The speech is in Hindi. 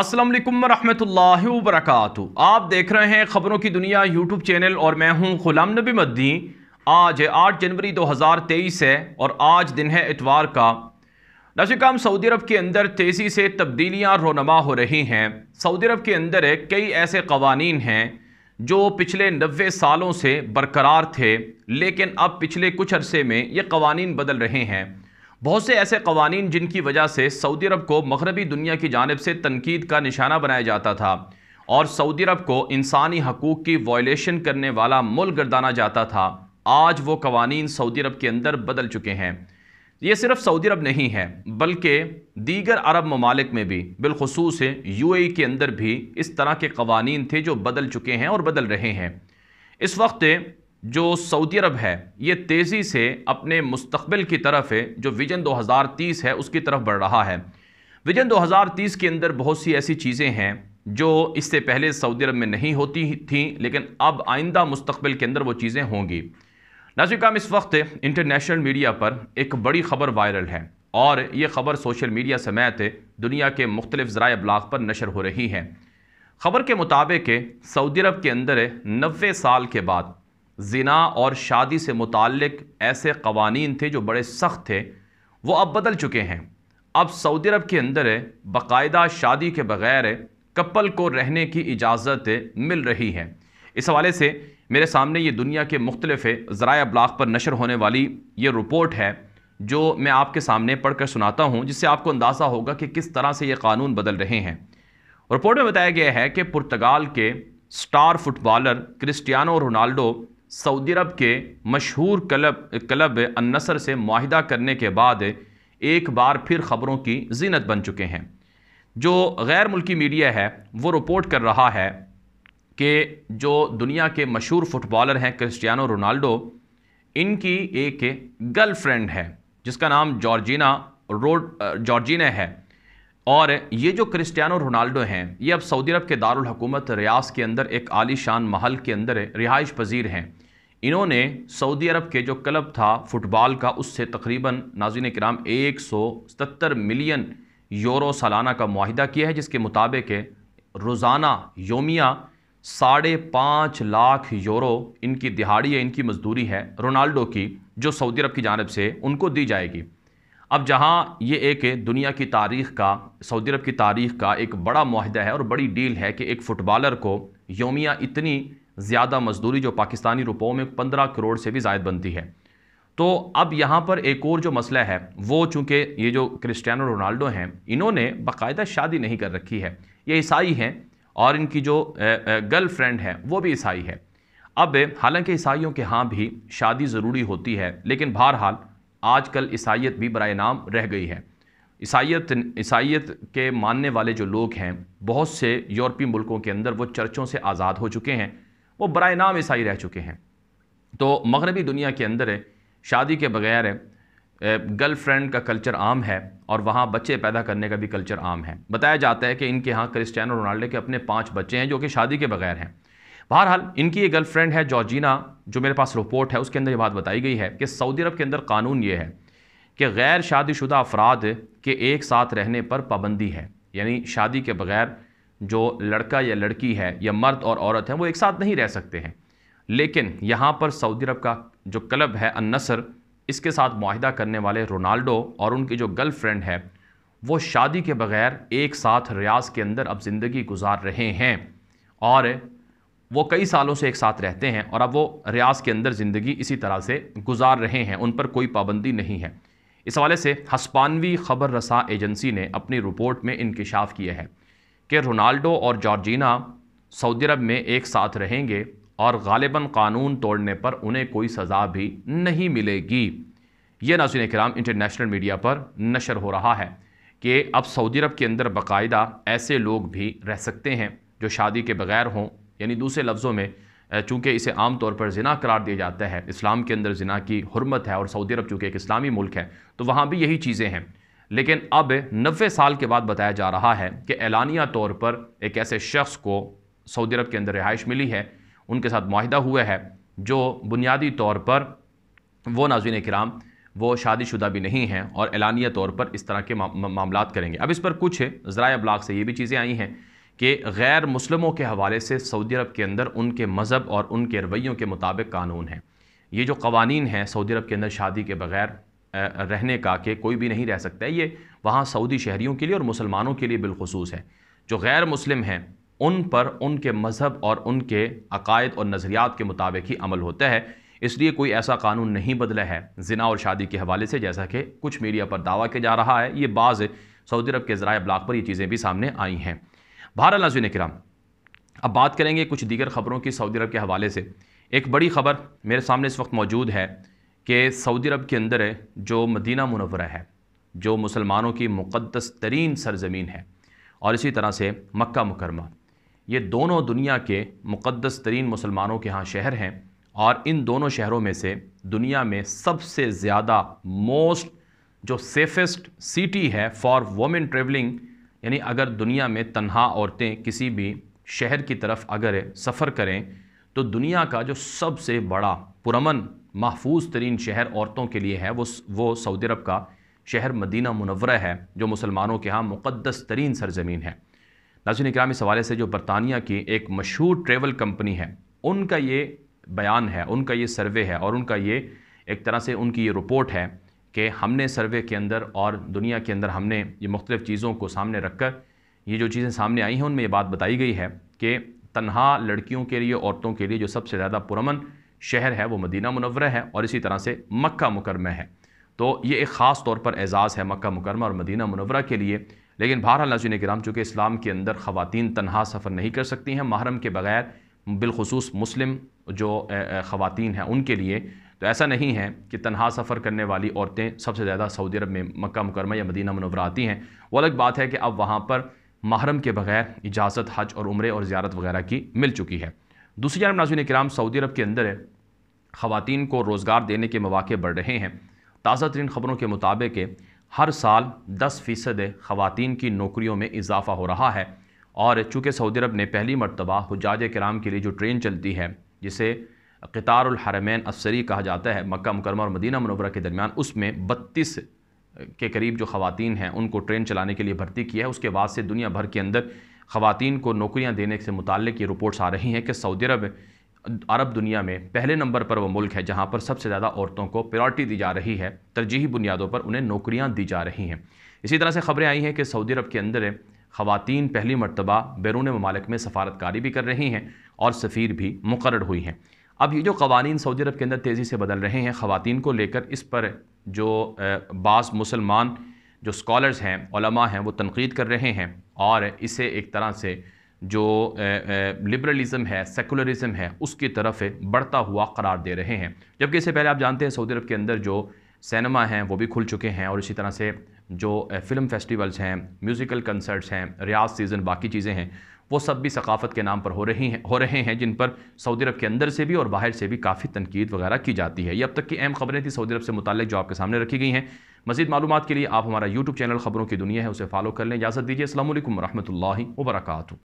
अस्सलाम वालेकुम रहमतुल्लाहि व बरकातहू आप देख रहे हैं खबरों की दुनिया यूट्यूब चैनल और मैं हूं गुलाम नबी मद्दी आज 8 जनवरी 2023 है और आज दिन है इतवार का नाशिकाम सऊदी अरब के अंदर तेज़ी से तब्दीलियां रोनमा हो रही हैं सऊदी अरब के अंदर कई ऐसे कवानीन हैं जो पिछले नब्बे सालों से बरकरार थे लेकिन अब पिछले कुछ अरसे में ये कवानीन बदल रहे हैं बहुत से ऐसे कवानीन जिनकी वजह से सऊदी अरब को मगरबी दुनिया की जानब से तनकीद का निशाना बनाया जाता था और सऊदी अरब को इंसानी हकूक़ की वॉयलेशन करने वाला मुल गर्दाना जाता था आज वो कवानीन सऊदी अरब के अंदर बदल चुके हैं ये सिर्फ सऊदी अरब नहीं है बल्कि दीगर अरब ममालिक में भी बिलखसूस यू ए के अंदर भी इस तरह के कवानीन थे जो बदल चुके हैं और बदल रहे हैं इस वक्त जो सऊदी अरब है ये तेज़ी से अपने मुस्तबिल की तरफ है जो विजन 2030 है उसकी तरफ बढ़ रहा है विजन 2030 के अंदर बहुत सी ऐसी चीज़ें हैं जो इससे पहले सऊदी अरब में नहीं होती थी लेकिन अब आइंदा मुस्तबिल के अंदर वो चीज़ें होंगी नाजिकाम इस वक्त इंटरनेशनल मीडिया पर एक बड़ी ख़बर वायरल है और ये ख़बर सोशल मीडिया समेत दुनिया के मुख्तलिफ ज़रा अबलाग पर नशर हो रही है ख़बर के मुताबिक सऊदी अरब के अंदर नबे साल के बाद जना और शादी से मुतक़ ऐसे कवानीन थे जो बड़े सख्त थे वो अब बदल चुके हैं अब सऊदी अरब के अंदर बाकायदा शादी के बग़ैर कपल को रहने की इजाज़त मिल रही है इस हवाले से मेरे सामने ये दुनिया के मुख्तलिफ ज़रा अबलाग पर नशर होने वाली ये रिपोर्ट है जो मैं आपके सामने पढ़ कर सुनाता हूँ जिससे आपको अंदाज़ा होगा कि किस तरह से ये कानून बदल रहे हैं रिपोर्ट में बताया गया है कि पुर्तगाल के स्टार फुटबॉलर क्रिस्टियानो रोनाल्डो सऊदी अरब के मशहूर क्लब क्लब अनसर से माहिदा करने के बाद एक बार फिर ख़बरों की जीनत बन चुके हैं जो गैर मुल्की मीडिया है वो रिपोर्ट कर रहा है कि जो दुनिया के मशहूर फुटबॉलर हैं क्रिस्टियानो रोनाल्डो इनकी एक गर्लफ्रेंड है जिसका नाम जॉर्जिना रोड जॉर्जिना है और ये जो क्रिस्टियानो रोनाल्डो हैं ये अब सऊदी अरब के दारुल हुकूमत रियास के अंदर एक आलीशान महल के अंदर रिहाइश पजीर हैं इन्होंने सऊदी अरब के जो क्लब था फुटबॉल का उससे तकरीबन नाजिन कराम एक सौ सतर मिलियन यूरो सालाना का माहिदा किया है जिसके मुताबिक रोज़ाना योमिया साढ़े पाँच लाख यूरो इनकी दिहाड़ी है इनकी मजदूरी है रोनाल्डो की जो सऊदी अरब की जानब से उनको दी जाएगी अब जहाँ ये एक दुनिया की तारीख का सऊदी अरब की तारीख का एक बड़ा माहिदा है और बड़ी डील है कि एक फ़ुटबॉलर को योमिया इतनी ज़्यादा मजदूरी जो पाकिस्तानी रुपयों में पंद्रह करोड़ से भी ज़ायद बनती है तो अब यहाँ पर एक और जो मसला है वो चूँकि ये जो क्रिस्टियानो रोनाल्डो हैं इन्होंने बाकायदा शादी नहीं कर रखी है ये ईसाई हैं और इनकी जो गर्ल फ्रेंड है वो भी ईसाई है अब हालांकि ईसाइयों के यहाँ भी शादी ज़रूरी होती है लेकिन बहरहाल आजकल ईसाइत भी बर नाम रह गई है ईसाइत ईसाइत के मानने वाले जो लोग हैं बहुत से यूरोपीय मुल्कों के अंदर वो चर्चों से आज़ाद हो चुके हैं वो बर नाम ईसाई रह चुके हैं तो मगरबी दुनिया के अंदर है शादी के बगैर गर्ल गर्लफ्रेंड का कल्चर आम है और वहाँ बच्चे पैदा करने का भी कल्चर आम है बताया जाता है कि इनके यहाँ क्रिस्टियानो रोनाल्डो के अपने पाँच बच्चे हैं जो कि शादी के बगैर हैं बहरहाल इनकी ये गर्लफ्रेंड है जॉर्जीना जो मेरे पास रिपोर्ट है उसके अंदर ये बात बताई गई है कि सऊदी अरब के अंदर कानून ये है कि गैर शादीशुदा अफराद के एक साथ रहने पर पाबंदी है यानी शादी के बगैर जो लड़का या लड़की है या मर्द और औरत है वो एक साथ नहीं रह सकते हैं लेकिन यहाँ पर सऊदी अरब का जो क्लब है अनसर इसके साथ माहिदा करने वाले रोनाल्डो और उनकी जो गर्ल फ्रेंड है वो शादी के बग़ैर एक साथ रियाज के अंदर अब ज़िंदगी गुजार रहे हैं और वो कई सालों से एक साथ रहते हैं और अब वो रियाज के अंदर ज़िंदगी इसी तरह से गुजार रहे हैं उन पर कोई पाबंदी नहीं है इस हवाले से हस्पानवी खबर रसा एजेंसी ने अपनी रिपोर्ट में इंकशाफ किया है कि रोनाल्डो और जॉर्जीना सऊदी अरब में एक साथ रहेंगे और गालिबा कानून तोड़ने पर उन्हें कोई सज़ा भी नहीं मिलेगी ये नाजिन कराम इंटरनेशनल मीडिया पर नशर हो रहा है कि अब सऊदी अरब के अंदर बाकायदा ऐसे लोग भी रह सकते हैं जो शादी के बगैर हों यानी दूसरे लफ्ज़ों में चूँकि इसे आम तौर पर जिना करार दिया जाता है इस्लाम के अंदर जिना की हरमत है और सऊदी अरब चूँकि एक इस्लामी मुल्क है तो वहाँ भी यही चीज़ें हैं लेकिन अब नब्बे साल के बाद बताया जा रहा है कि एलानिया तौर पर एक ऐसे शख्स को सऊदी अरब के अंदर रिहाइश मिली है उनके साथ माहिदा हुआ है जो बुनियादी तौर पर वो नाजीन कराम वो शादीशुदा भी नहीं हैं और एलानिया तौर पर इस तरह के मामला करेंगे अब इस पर कुछ ज़रा ब्लाग से ये भी चीज़ें आई हैं कि गैर मुसलमों के हवाले से सऊदी अरब के अंदर उनके मज़हब और उनके रवैयों के मुताबिक कानून हैं ये जो कवानीन हैं सऊदी अरब के अंदर शादी के बगैर रहने का कि कोई भी नहीं रह सकता है ये वहाँ सऊदी शहरीों के लिए और मुसलमानों के लिए बिलखसूस है जो गैर मुस्लिम हैं उन पर उनके मज़हब और उनके अकायद और नज़रियात के मुताबिक ही अमल होता है इसलिए कोई ऐसा कानून नहीं बदला है जिना और शादी के हवाले से जैसा कि कुछ मीडिया पर दावा किया जा रहा है ये बाज़ सऊदी अरब के ज़रा ब्लाक पर ये चीज़ें भी सामने आई हैं बहर नाजुन कराम अब बात करेंगे कुछ दीगर खबरों की सऊदी अरब के हवाले से एक बड़ी खबर मेरे सामने इस वक्त मौजूद है कि सऊदी अरब के अंदर जो मदीना मुनवरा है जो मुसलमानों की मुक़दस तरीन सरजमीन है और इसी तरह से मक्का मुकरमा ये दोनों दुनिया के मुक़दस तरीन मुसलमानों के यहाँ शहर हैं और इन दोनों शहरों में से दुनिया में सबसे ज़्यादा मोस्ट जो सेफेस्ट सिटी है फॉर वोमेन ट्रेवलिंग यानी अगर दुनिया में तनहा औरतें किसी भी शहर की तरफ अगर सफ़र करें तो दुनिया का जो सबसे बड़ा पुरमन महफूज तरीन शहर औरतों के लिए है वो वो सऊदी अरब का शहर मदीना मुनवरा है जो मुसलमानों के यहाँ मुक़दस तरीन सरजमीन है नाजिन इक्राम इस हवाले से जो बरतानिया की एक मशहूर ट्रेवल कंपनी है उनका ये बयान है उनका ये सर्वे है और उनका ये एक तरह से उनकी ये रिपोर्ट है कि हमने सर्वे के अंदर और दुनिया के अंदर हमने ये मुख्तलिफ़ चीज़ों को सामने रख कर ये जो चीज़ें सामने आई हैं उनमें ये बात बताई गई है कि तनहा लड़कियों के लिए औरतों के लिए जो सबसे ज़्यादा पुरमन शहर है वो मदीना मुनवर है और इसी तरह से मक्का मुकरमा है तो ये एक ख़ास तौर पर एज़ाज़ है मक्का मुकरमा और मदीना मुनवर के लिए लेकिन बहरहाल नाजिन कराम चूँकि इस्लाम के अंदर ख़वान तनहा सफ़र नहीं कर सकती हैं महरम के बग़ैर बिलखसूस मुस्लिम जो ख़वान हैं उनके लिए तो ऐसा नहीं है कि तनहा सफ़र करने वाली औरतें सबसे ज़्यादा सऊदी अरब में मक्का मुकरमा या मदीना मुनवर आती हैं वो अलग बात है कि अब वहाँ पर महरम के बग़ैर इजाज़त हज और उम्र और ज़्यारत वगैरह की मिल चुकी है दूसरी जानब नाजुन कराम सऊदी अरब के अंदर है खातन को रोज़गार देने के मौाक़े बढ़ रहे हैं ताज़ा तरीन ख़बरों के मुताबिक हर साल दस फ़ीसद ख़वान की नौकरियों में इजाफ़ा हो रहा है और चूँकि सऊदी अरब ने पहली मरतबा हजाज कराम के लिए जो ट्रेन चलती है जिसे कतारमैन अफसरी कहा जाता है मक् मुकरमा और मदीना मनवरा के दरमियान उसमें बत्तीस के करीब जो ख़वान हैं उनको ट्रेन चलाने के लिए भर्ती किया है उसके बाद से दुनिया भर के अंदर ख़वान को नौकरियाँ देने से मुतल ये रिपोर्ट्स आ रही हैं कि सऊदी अरब अरब दुनिया में पहले नंबर पर वो मुल्क है जहाँ पर सबसे ज़्यादा औरतों को प्रायोरिटी दी जा रही है तरजीही बुनियादों पर उन्हें नौकरियाँ दी जा रही हैं इसी तरह से ख़बरें आई हैं कि सऊदी अरब के अंदर ख़वातीन पहली मरतबा बैरून ममालिक में सफारतकारी भी कर रही हैं और सफ़ीर भी मुकर हुई हैं अब ये जो कवानीन सऊदी अरब के अंदर तेज़ी से बदल रहे हैं ख़वातीन को लेकर इस पर जो बास मुसलमान जो स्कॉलर्स हैं हैं वो तनकीद कर रहे हैं और इसे एक तरह से जो लिबरलिज़म है सेकुलरिज़म है उसकी तरफ बढ़ता हुआ करार दे रहे हैं जबकि इससे पहले आप जानते हैं सऊदी अरब के अंदर जो सिनेमा हैं वो भी खुल चुके हैं और इसी तरह से जो फ़िल्म फेस्टिवल्स हैं म्यूज़िकल कंसर्ट्स हैं रियाज सीज़न बाकी चीज़ें हैं वो सब भी सकाफ़त के नाम पर हो रही हैं हो रहे हैं जिन पर सऊदी अरब के अंदर से भी और बाहर से भी काफ़ी तनकीद वगैरह की जाती है ये अब तक की अहम खबरें थी सऊदी अरब से मुतल जो आपके सामने रखी गई हैं मजीद मालूम के लिए आप हमारा यूट्यूब चैनल खबरों की दुनिया है उसे फॉलो कर लें इजाज़त दीजिए असल वरहमल वर्का